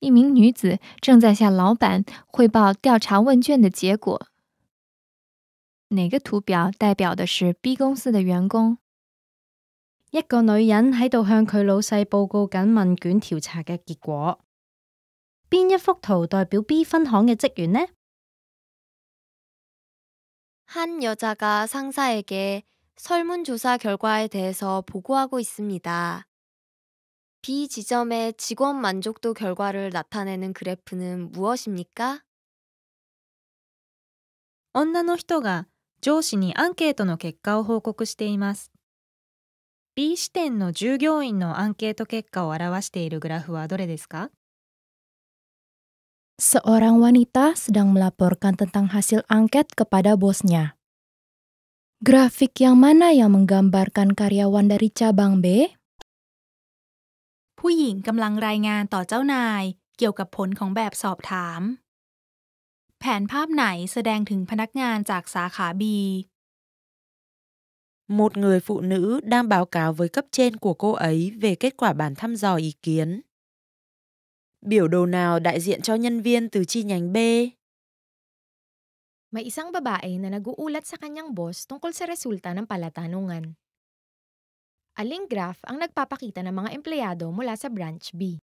一名女子正在向老板汇报调查问卷的结果。哪个图表代表的是 B 公司的员工？一个女人喺度向佢老细报告紧问卷调查嘅结果。边一幅图代表 B 分行嘅职员呢？한여자가상사에게설문조사결과에대해서보고하고있습니다비지점의직원만족도결과를나타내는그래프는무엇입니까女の人が上司にアンケートの結果を報告しています。B 視点の従業員のアンケート結果を表しているグラフはどれですか Seorang wanita sedang melaporkan tentang hasil angket kepada bosnya. Grafik yang mana yang menggambarkan karyawan dari cabang B? ผู้หญิงกำลังรายงานต่อเจ้านายเกี่ยวกับผลของแบบสอบถาม B một người phụ nữ đang báo cáo với cấp trên của cô ấy về kết quả bản thăm dò ý kiến. Biểu đồ nào đại diện cho nhân viên từ chi nhánh B? May isang babae na naguulat sa kanyang boss tungkol sa resulta ng palatanungan. Aling graph ang nagpapakita ng mga empleyado mula sa branch B?